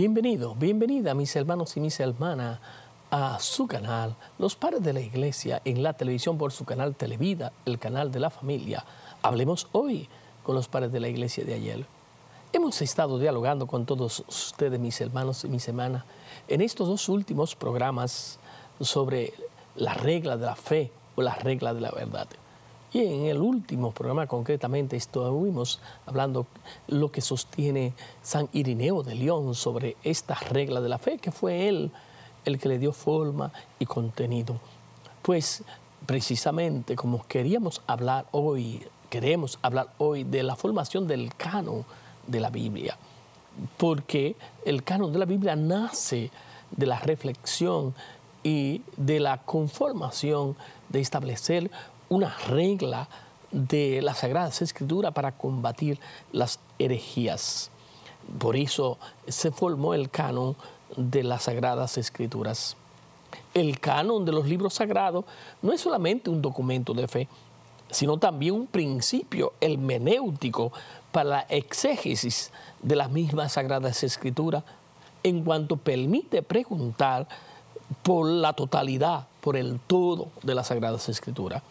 Bienvenidos, bienvenida mis hermanos y mis hermanas a su canal, los padres de la iglesia en la televisión por su canal Televida, el canal de la familia. Hablemos hoy con los padres de la iglesia de ayer. Hemos estado dialogando con todos ustedes, mis hermanos y mis hermanas, en estos dos últimos programas sobre la regla de la fe o la regla de la verdad. Y en el último programa concretamente estuvimos hablando lo que sostiene San Irineo de León sobre esta regla de la fe, que fue él el que le dio forma y contenido. Pues precisamente como queríamos hablar hoy, queremos hablar hoy de la formación del canon de la Biblia, porque el canon de la Biblia nace de la reflexión y de la conformación de establecer una regla de las Sagradas Escrituras para combatir las herejías. Por eso se formó el canon de las Sagradas Escrituras. El canon de los libros sagrados no es solamente un documento de fe, sino también un principio hermenéutico para la exégesis de las mismas Sagradas Escrituras, en cuanto permite preguntar por la totalidad, por el todo de las Sagradas Escrituras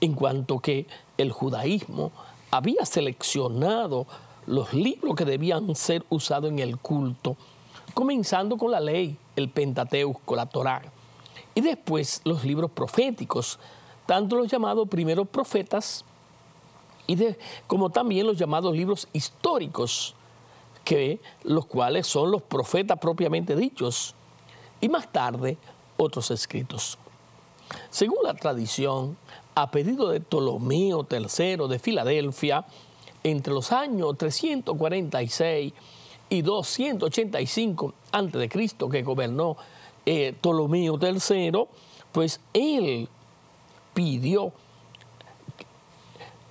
en cuanto que el judaísmo había seleccionado los libros que debían ser usados en el culto, comenzando con la ley, el Pentateuco, la Torá, y después los libros proféticos, tanto los llamados primeros profetas y como también los llamados libros históricos, que los cuales son los profetas propiamente dichos, y más tarde otros escritos. Según la tradición, a pedido de Ptolomeo III de Filadelfia, entre los años 346 y 285 Cristo que gobernó eh, Ptolomeo III, pues él pidió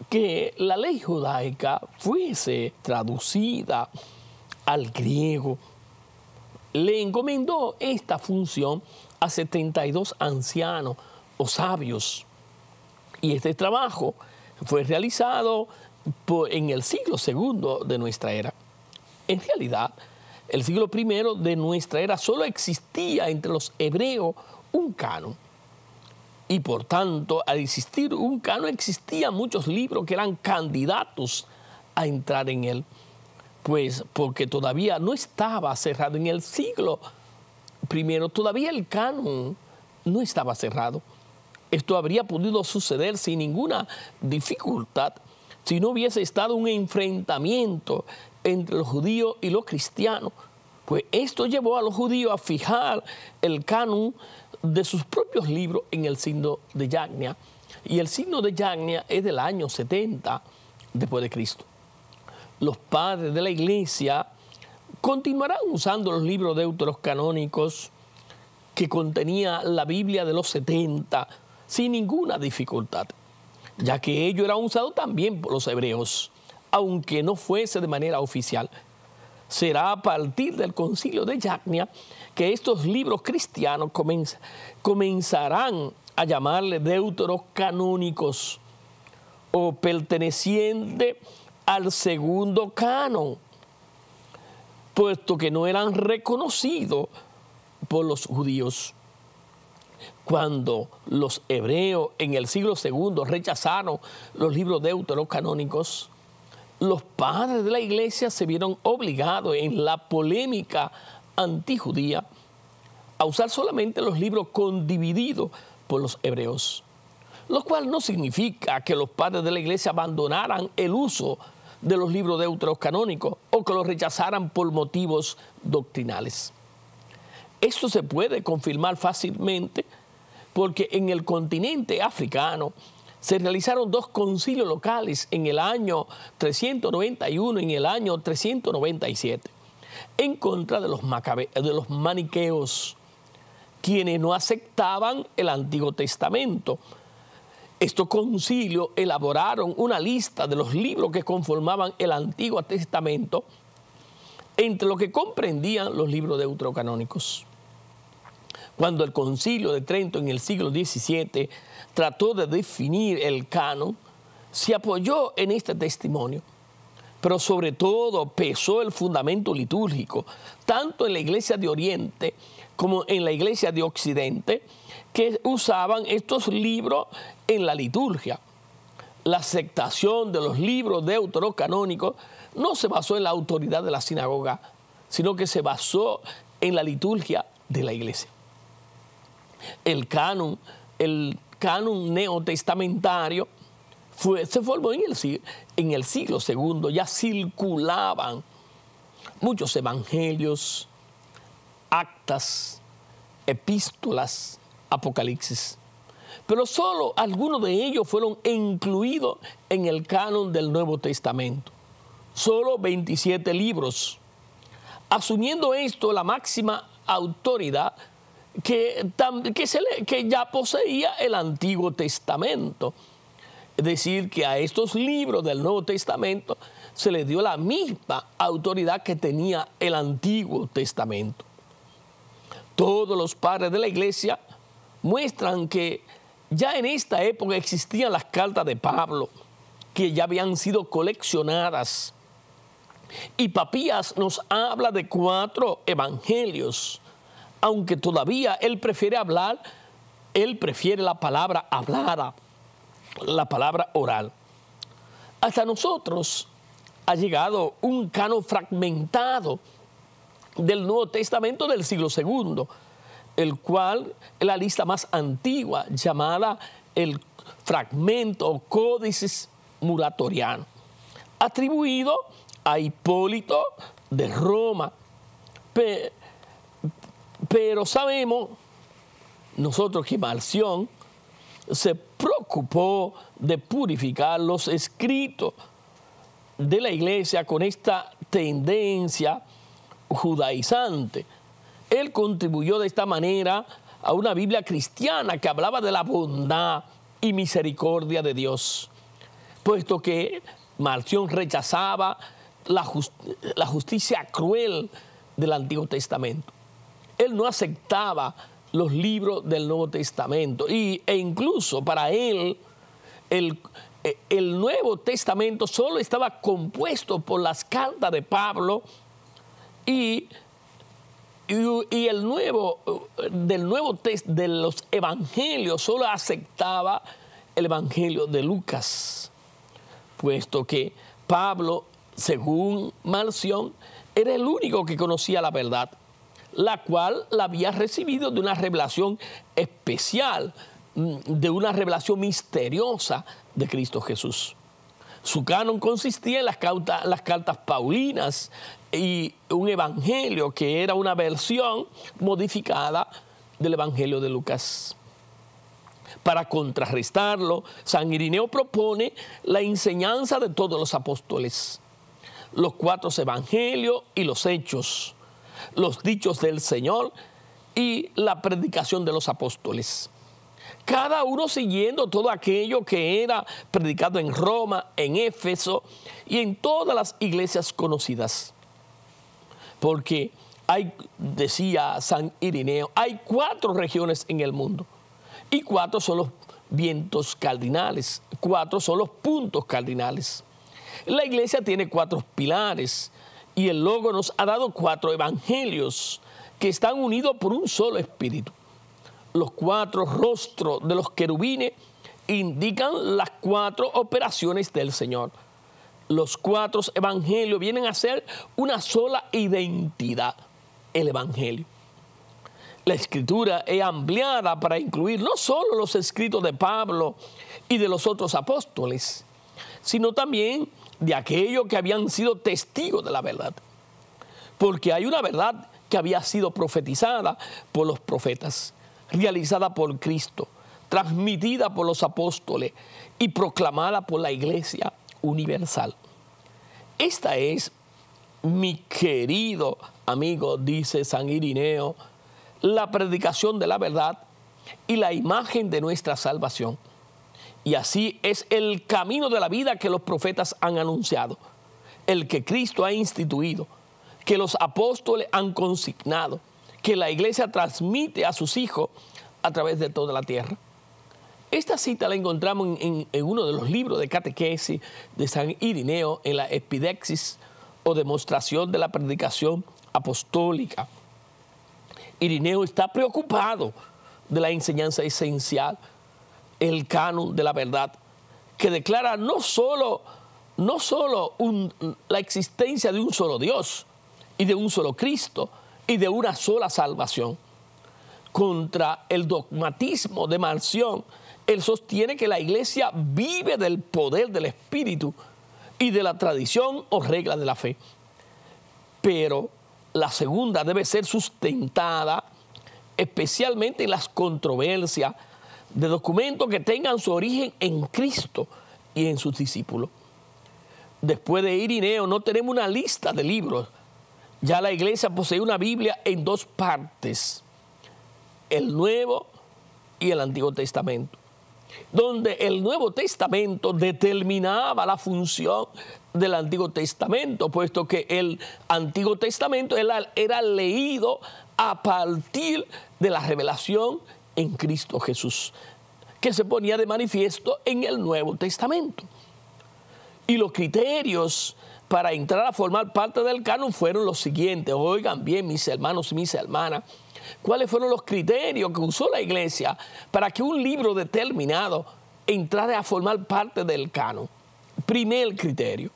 que la ley judaica fuese traducida al griego. Le encomendó esta función a 72 ancianos o sabios. Y este trabajo fue realizado en el siglo segundo de nuestra era. En realidad, el siglo primero de nuestra era solo existía entre los hebreos un canon. Y por tanto, al existir un canon, existían muchos libros que eran candidatos a entrar en él. Pues porque todavía no estaba cerrado en el siglo primero, todavía el canon no estaba cerrado. Esto habría podido suceder sin ninguna dificultad si no hubiese estado un enfrentamiento entre los judíos y los cristianos. Pues esto llevó a los judíos a fijar el canon de sus propios libros en el signo de Yagnia. Y el signo de Yagnia es del año 70 después de Cristo. Los padres de la iglesia continuarán usando los libros deuteros canónicos que contenía la Biblia de los 70 sin ninguna dificultad, ya que ello era usado también por los hebreos, aunque no fuese de manera oficial. Será a partir del concilio de Yacnia que estos libros cristianos comenzarán a llamarle deuteros canónicos o perteneciente al segundo canon puesto que no eran reconocidos por los judíos. Cuando los hebreos en el siglo II rechazaron los libros deuteros canónicos, los padres de la iglesia se vieron obligados en la polémica antijudía a usar solamente los libros condivididos por los hebreos, lo cual no significa que los padres de la iglesia abandonaran el uso de los libros deuteros canónicos o que los rechazaran por motivos doctrinales. Esto se puede confirmar fácilmente porque en el continente africano se realizaron dos concilios locales en el año 391 y en el año 397 en contra de los, macabe, de los maniqueos, quienes no aceptaban el Antiguo Testamento, estos concilios elaboraron una lista de los libros que conformaban el Antiguo Testamento, entre lo que comprendían los libros deuterocanónicos. Cuando el concilio de Trento en el siglo XVII trató de definir el canon, se apoyó en este testimonio, pero sobre todo pesó el fundamento litúrgico, tanto en la iglesia de Oriente como en la iglesia de Occidente, que usaban estos libros en la liturgia. La aceptación de los libros deuterocanónicos no se basó en la autoridad de la sinagoga, sino que se basó en la liturgia de la iglesia. El canon, el canon neotestamentario fue, se formó en el, en el siglo II, ya circulaban muchos evangelios, actas, epístolas, apocalipsis pero solo algunos de ellos fueron incluidos en el canon del Nuevo Testamento. Solo 27 libros. Asumiendo esto la máxima autoridad que, que ya poseía el Antiguo Testamento. Es decir, que a estos libros del Nuevo Testamento se les dio la misma autoridad que tenía el Antiguo Testamento. Todos los padres de la iglesia muestran que ya en esta época existían las cartas de Pablo, que ya habían sido coleccionadas. Y Papías nos habla de cuatro evangelios, aunque todavía él prefiere hablar, él prefiere la palabra hablada, la palabra oral. Hasta nosotros ha llegado un cano fragmentado del Nuevo Testamento del siglo segundo el cual es la lista más antigua llamada el fragmento o códices muratoriano, atribuido a Hipólito de Roma. pero sabemos nosotros que Marción se preocupó de purificar los escritos de la iglesia con esta tendencia judaizante él contribuyó de esta manera a una Biblia cristiana que hablaba de la bondad y misericordia de Dios, puesto que Marción rechazaba la, justicia cruel del Antiguo Testamento. Él no aceptaba los libros del Nuevo Testamento y, e incluso para él el, e, el Nuevo Testamento solo estaba compuesto por las cartas de Pablo y y, el nuevo, del nuevo test de los evangelios solo aceptaba el evangelio de Lucas, puesto que Pablo, según Malción, era el único que conocía la verdad, la cual la había recibido de una revelación especial, mm, de una revelación misteriosa de Cristo Jesús. Su canon consistía en las, las cartas paulinas y un evangelio que era una versión modificada del evangelio de Lucas. Para contrarrestarlo, San Irineo propone la enseñanza de todos los apóstoles, los cuatro evangelios y los hechos, los dichos del Señor y la predicación de los apóstoles cada uno siguiendo todo aquello que era predicado en Roma, en Éfeso y en todas las iglesias conocidas porque hay, decía San Irineo, hay cuatro regiones en el mundo y cuatro son los vientos cardinales, cuatro son los puntos cardinales. La iglesia tiene cuatro pilares y el logo nos ha dado cuatro evangelios que están unidos por un solo espíritu. Los cuatro rostros de los querubines indican las cuatro operaciones del Señor los cuatro evangelios vienen a ser una sola identidad, el evangelio. La escritura es ampliada para incluir no solo los escritos de Pablo y de los otros apóstoles, sino también de aquellos que habían sido testigos de la verdad. Porque hay una verdad que había sido profetizada por los profetas, realizada por Cristo, transmitida por los apóstoles y proclamada por la iglesia universal. Esta es, mi querido amigo, dice San Irineo, la predicación de la verdad y la imagen de nuestra salvación. Y así es el camino de la vida que los profetas han anunciado, el que Cristo ha instituido, que los apóstoles han consignado, que la iglesia transmite a sus hijos a través de toda la tierra. Esta cita la encontramos en, uno de los libros de catequesis de San Irineo, en la Epidexis o demostración de la predicación apostólica. Irineo está preocupado de la enseñanza esencial, el canon de la verdad, que declara no solo, no la existencia de un solo Dios y de un solo Cristo y de una sola salvación, contra el dogmatismo de Marción él sostiene que la iglesia vive del poder del Espíritu y de la tradición o regla de la fe. Pero la segunda debe ser sustentada especialmente en las controversias de documentos que tengan su origen en Cristo y en sus discípulos. Después de Irineo no tenemos una lista de libros. Ya la iglesia posee una Biblia en dos partes, el Nuevo y el Antiguo Testamento donde el Nuevo Testamento determinaba la función del Antiguo Testamento, puesto que el Antiguo Testamento era, leído a partir de la revelación en Cristo Jesús, que se ponía de manifiesto en el Nuevo Testamento. Y los criterios para entrar a formar parte del canon fueron los siguientes. Oigan bien, mis hermanos y mis hermanas cuáles fueron los criterios que usó la iglesia para que un libro determinado entrara a formar parte del canon. Primer criterio,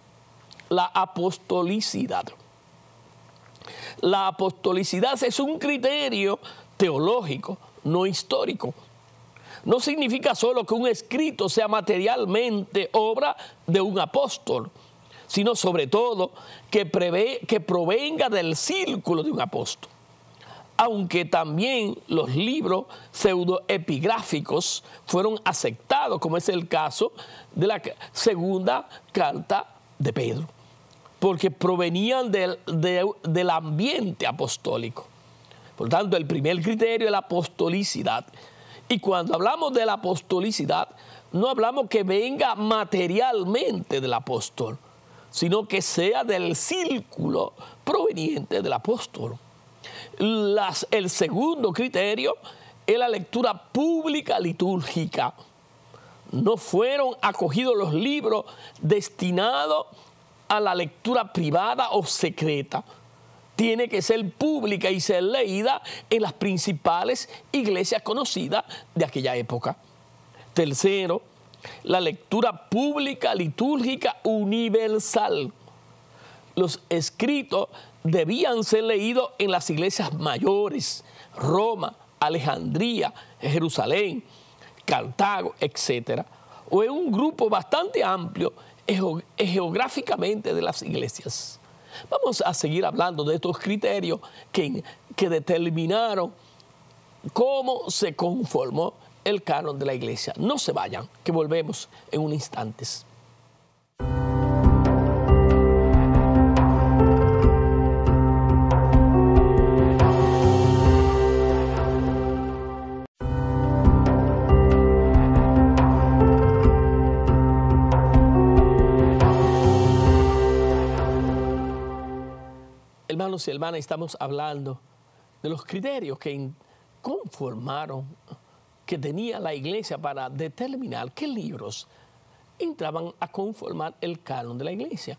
la apostolicidad. La apostolicidad es un criterio teológico, no histórico. No significa solo que un escrito sea materialmente obra de un apóstol, sino sobre todo que, prevé, que provenga del círculo de un apóstol aunque también los libros pseudoepigráficos fueron aceptados, como es el caso de la segunda carta de Pedro, porque provenían del, del ambiente apostólico. Por tanto, el primer criterio es la apostolicidad. Y cuando hablamos de la apostolicidad, no hablamos que venga materialmente del apóstol, sino que sea del círculo proveniente del apóstol. Las, el segundo criterio es la lectura pública litúrgica. No fueron acogidos los libros destinados a la lectura privada o secreta. Tiene que ser pública y ser leída en las principales iglesias conocidas de aquella época. Tercero, la lectura pública litúrgica universal. Los escritos debían ser leídos en las iglesias mayores, Roma, Alejandría, Jerusalén, Cartago, etc. O en un grupo bastante amplio geográficamente de las iglesias. Vamos a seguir hablando de estos criterios que, que determinaron cómo se conformó el canon de la iglesia. No se vayan, que volvemos en un instante. hermanos hermanas, estamos hablando de los criterios que conformaron, que tenía la iglesia para determinar qué libros entraban a conformar el canon de la iglesia.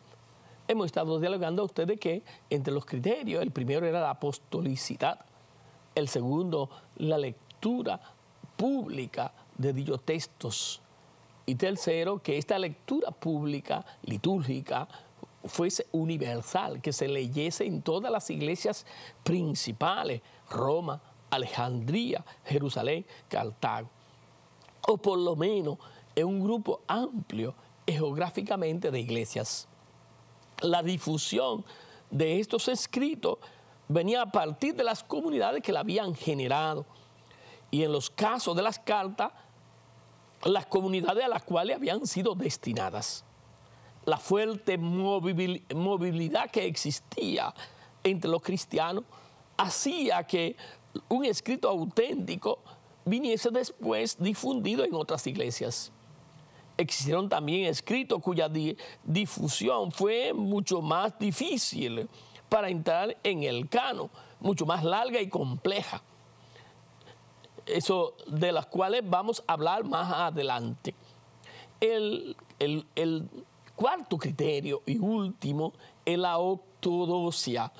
Hemos estado dialogando a ustedes que entre los criterios, el primero era la apostolicidad, el segundo, la lectura pública de dichos textos, y tercero, que esta lectura pública, litúrgica, fuese universal, que se leyese en todas las iglesias principales, Roma, Alejandría, Jerusalén, Cartago, o por lo menos en un grupo amplio geográficamente de iglesias. La difusión de estos escritos venía a partir de las comunidades que la habían generado. Y en los casos de las cartas, las comunidades a las cuales habían sido destinadas la fuerte movilidad que existía entre los cristianos hacía que un escrito auténtico viniese después difundido en otras iglesias. Existieron también escritos cuya difusión fue mucho más difícil para entrar en el cano, mucho más larga y compleja. Eso de las cuales vamos a hablar más adelante. El, el, el Cuarto criterio y último es la ortodoxia,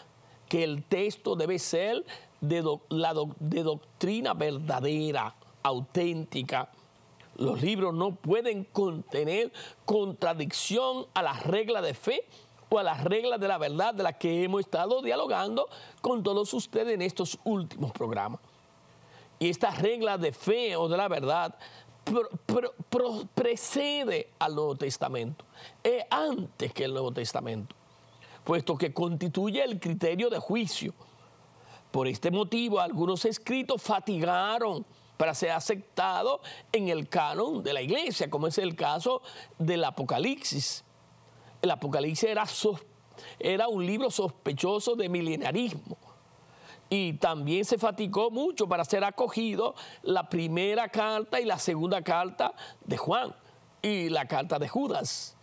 que el texto debe ser de, de doctrina verdadera, auténtica. Los libros no pueden contener contradicción a las reglas de fe o a las reglas de la verdad de las que hemos estado dialogando con todos ustedes en estos últimos programas. Y estas reglas de fe o de la verdad precede al Nuevo Testamento, es antes que el Nuevo Testamento, puesto que constituye el criterio de juicio. Por este motivo, algunos escritos fatigaron para ser aceptados en el canon de la iglesia, como es el caso del Apocalipsis. El Apocalipsis era, era un libro sospechoso de milenarismo y también se fatigó mucho para ser acogido la primera carta y la segunda carta de Juan y la carta de Judas,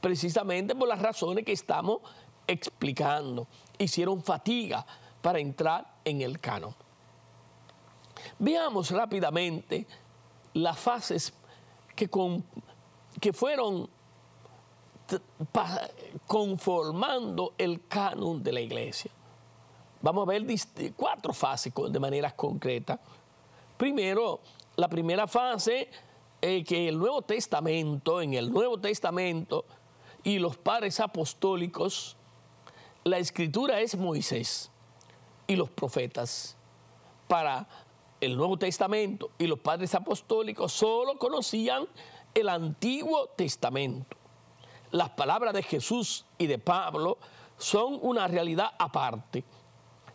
precisamente por las razones que estamos explicando. Hicieron fatiga para entrar en el canon. Veamos rápidamente las fases que, que fueron conformando el canon de la iglesia. Vamos a ver cuatro fases de manera concreta. Primero, la primera fase es que el Nuevo Testamento, en el Nuevo Testamento y los padres apostólicos, la escritura es Moisés y los profetas. Para el Nuevo Testamento y los padres apostólicos solo conocían el Antiguo Testamento. Las palabras de Jesús y de Pablo son una realidad aparte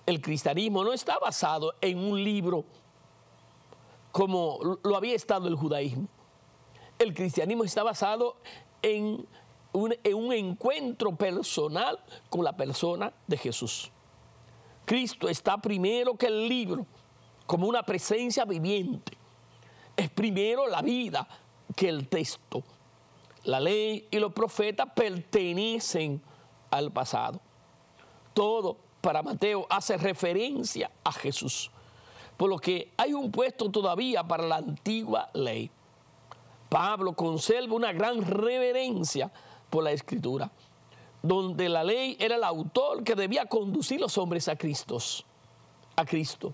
el cristianismo no está basado en un libro como lo había estado el judaísmo. El cristianismo está basado en un, encuentro personal con la persona de Jesús. Cristo está primero que el libro, como una presencia viviente. Es primero la vida que el texto. La ley y los profetas pertenecen al pasado. Todo para Mateo hace referencia a Jesús, por lo que hay un puesto todavía para la antigua ley. Pablo conserva una gran reverencia por la escritura, donde la ley era el autor que debía conducir los hombres a Cristo, a Cristo,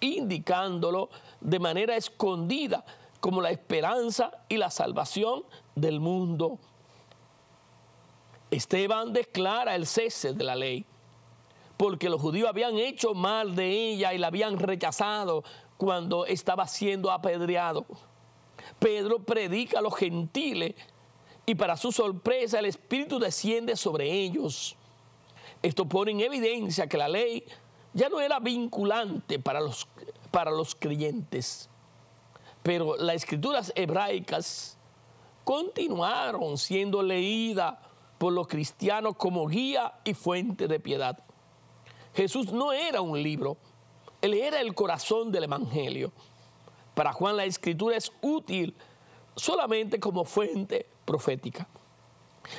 indicándolo de manera escondida como la esperanza y la salvación del mundo. Esteban declara el cese de la ley porque los judíos habían hecho mal de ella y la habían rechazado cuando estaba siendo apedreado. Pedro predica a los gentiles y para su sorpresa el Espíritu desciende sobre ellos. Esto pone en evidencia que la ley ya no era vinculante para los, para los creyentes, pero las escrituras hebraicas continuaron siendo leídas por los cristianos como guía y fuente de piedad. Jesús no era un libro, él era el corazón del Evangelio. Para Juan la escritura es útil solamente como fuente profética.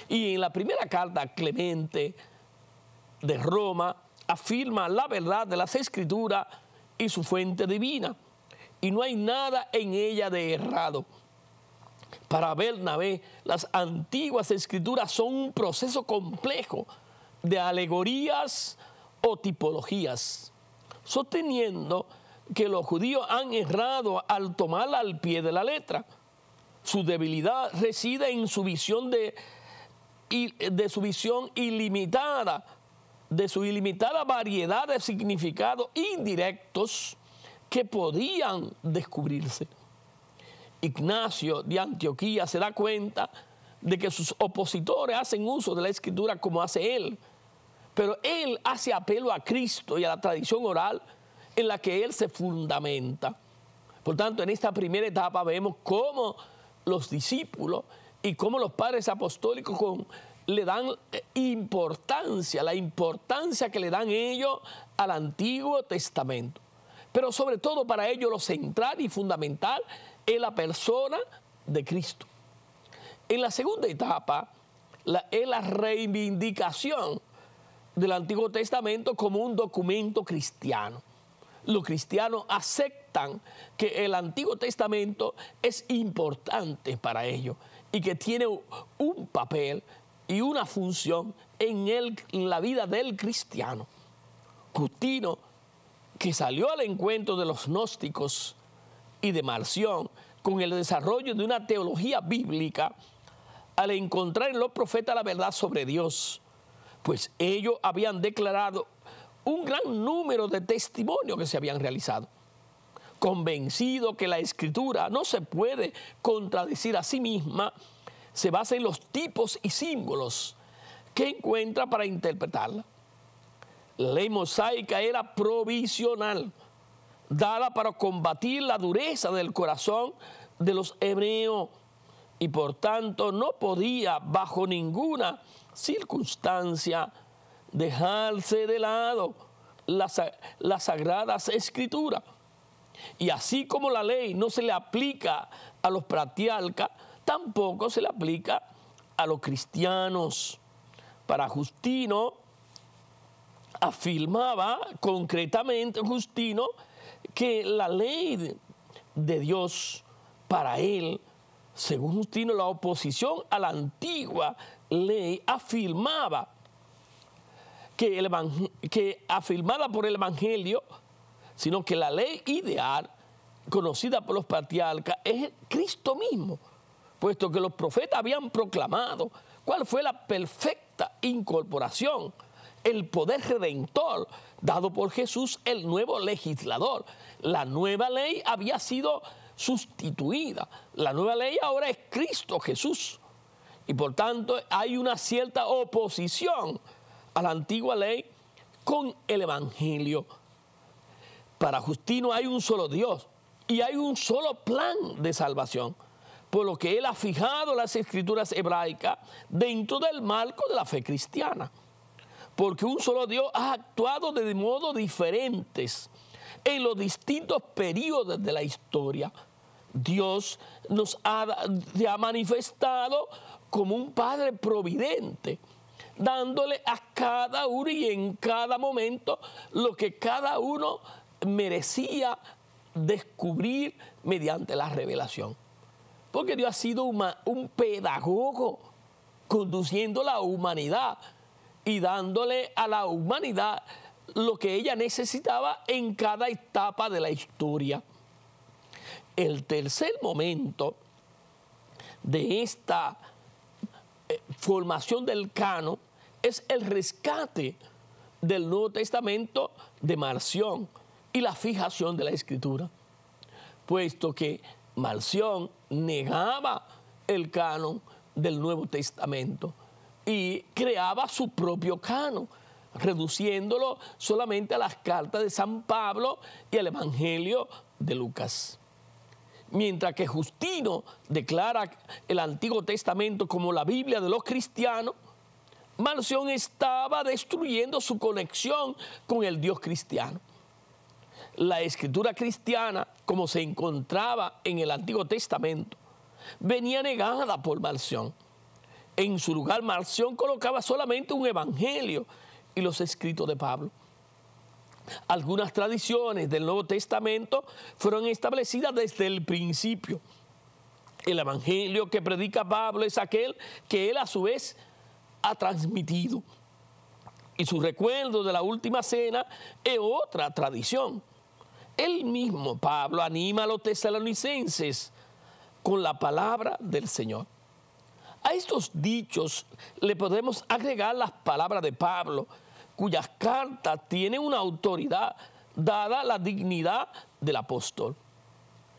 Y en la primera carta, Clemente de Roma afirma la verdad de las escrituras y su fuente divina. Y no hay nada en ella de errado. Para Bernabé, las antiguas escrituras son un proceso complejo de alegorías, o tipologías, sosteniendo que los judíos han errado al tomar al pie de la letra. Su debilidad reside en su visión de, de su visión ilimitada, de su ilimitada variedad de significados indirectos que podían descubrirse. Ignacio de Antioquía se da cuenta de que sus opositores hacen uso de la escritura como hace él, pero él hace apelo a Cristo y a la tradición oral en la que él se fundamenta. Por tanto, en esta primera etapa vemos cómo los discípulos y cómo los padres apostólicos le dan eh, importancia, la importancia que le dan ellos al Antiguo Testamento. Pero sobre todo para ellos lo central y fundamental es la persona de Cristo. En la segunda etapa es la reivindicación del Antiguo Testamento como un documento cristiano. Los cristianos aceptan que el Antiguo Testamento es importante para ellos y que tiene un papel y una función en, la vida del cristiano. Justino, que salió al encuentro de los gnósticos y de Marción con el desarrollo de una teología bíblica, al encontrar en los profetas la verdad sobre Dios, pues ellos habían declarado un gran número de testimonios que se habían realizado. Convencido que la escritura no se puede contradecir a sí misma, se basa en los tipos y símbolos que encuentra para interpretarla. La ley mosaica era provisional, dada para combatir la dureza del corazón de los hebreos y por tanto no podía bajo ninguna circunstancia dejarse de lado las, sagradas escrituras. Y así como la ley no se le aplica a los pratialcas, tampoco se le aplica a los cristianos. Para Justino, afirmaba concretamente Justino que la ley de Dios para él, según Justino, la oposición a la antigua ley afirmaba que, que afirmada por el Evangelio, sino que la ley ideal conocida por los patriarcas es Cristo mismo, puesto que los profetas habían proclamado cuál fue la perfecta incorporación, el poder redentor dado por Jesús, el nuevo legislador. La nueva ley había sido sustituida, la nueva ley ahora es Cristo Jesús. Y por tanto hay una cierta oposición a la antigua ley con el Evangelio. Para Justino hay un solo Dios y hay un solo plan de salvación, por lo que él ha fijado las escrituras hebraicas dentro del marco de la fe cristiana, porque un solo Dios ha actuado de modo diferentes en los distintos periodos de la historia. Dios nos ha, ha manifestado como un Padre providente, dándole a cada uno y en cada momento lo que cada uno merecía descubrir mediante la revelación. Porque Dios ha sido un pedagogo conduciendo la humanidad y dándole a la humanidad lo que ella necesitaba en cada etapa de la historia. El tercer momento de esta formación del canon es el rescate del Nuevo Testamento de Marción y la fijación de la escritura, puesto que Marción negaba el canon del Nuevo Testamento y creaba su propio canon, reduciéndolo solamente a las cartas de San Pablo y al Evangelio de Lucas mientras que Justino declara el Antiguo Testamento como la Biblia de los cristianos, Marción estaba destruyendo su conexión con el Dios cristiano. La escritura cristiana, como se encontraba en el Antiguo Testamento, venía negada por Marción. En su lugar, Marción colocaba solamente un evangelio y los escritos de Pablo. Algunas tradiciones del Nuevo Testamento fueron establecidas desde el principio. El Evangelio que predica Pablo es aquel que él a su vez ha transmitido. Y su recuerdo de la última cena es otra tradición. El mismo Pablo anima a los tesalonicenses con la palabra del Señor. A estos dichos le podemos agregar las palabras de Pablo cuyas cartas tienen una autoridad dada la dignidad del apóstol.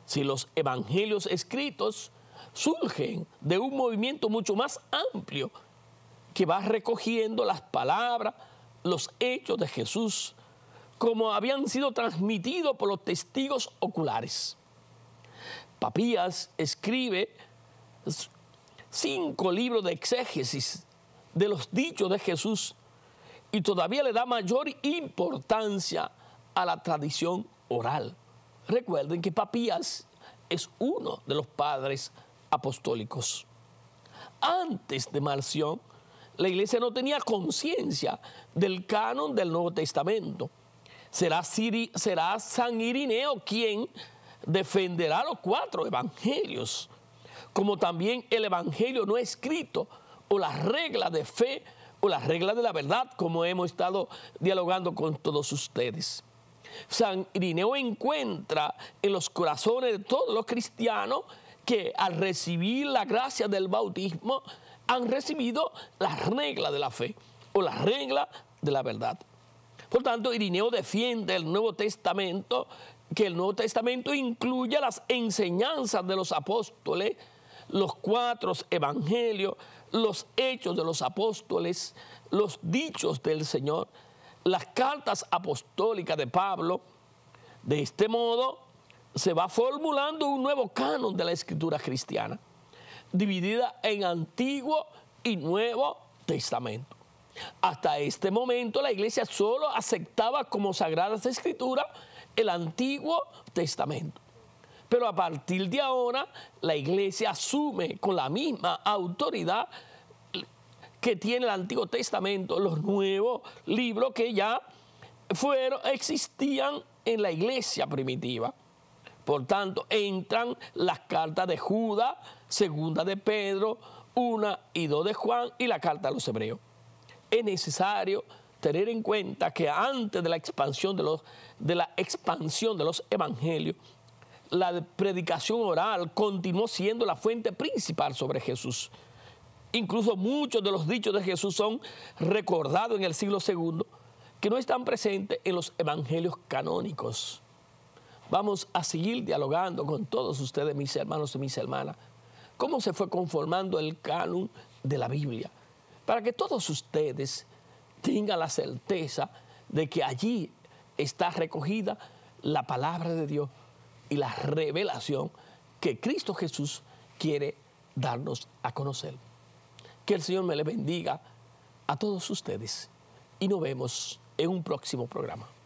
Si los evangelios escritos surgen de un movimiento mucho más amplio que va recogiendo las palabras, los hechos de Jesús, como habían sido transmitidos por los testigos oculares. Papías escribe cinco libros de exégesis de los dichos de Jesús y todavía le da mayor importancia a la tradición oral. Recuerden que Papías es uno de los padres apostólicos. Antes de Marción, la iglesia no tenía conciencia del canon del Nuevo Testamento. Será, será, San Irineo quien defenderá los cuatro evangelios, como también el evangelio no escrito o la regla de fe o las reglas de la verdad, como hemos estado dialogando con todos ustedes. San Irineo encuentra en los corazones de todos los cristianos que al recibir la gracia del bautismo han recibido la regla de la fe o la regla de la verdad. Por tanto, Irineo defiende el Nuevo Testamento, que el Nuevo Testamento incluya las enseñanzas de los apóstoles, los cuatro evangelios, los hechos de los apóstoles, los dichos del Señor, las cartas apostólicas de Pablo. De este modo se va formulando un nuevo canon de la escritura cristiana, dividida en Antiguo y Nuevo Testamento. Hasta este momento la iglesia solo aceptaba como sagradas Escritura el Antiguo Testamento. Pero a partir de ahora, la iglesia asume con la misma autoridad que tiene el Antiguo Testamento, los nuevos libros que ya fueron, existían en la iglesia primitiva. Por tanto, entran las cartas de Judas, segunda de Pedro, una y dos de Juan y la carta de los hebreos. Es necesario tener en cuenta que antes de la expansión de los, de la expansión de los evangelios, la predicación oral continuó siendo la fuente principal sobre Jesús. Incluso muchos de los dichos de Jesús son recordados en el siglo II que no están presentes en los evangelios canónicos. Vamos a seguir dialogando con todos ustedes, mis hermanos y mis hermanas, cómo se fue conformando el canon de la Biblia, para que todos ustedes tengan la certeza de que allí está recogida la palabra de Dios y la revelación que Cristo Jesús quiere darnos a conocer. Que el Señor me le bendiga a todos ustedes y nos vemos en un próximo programa.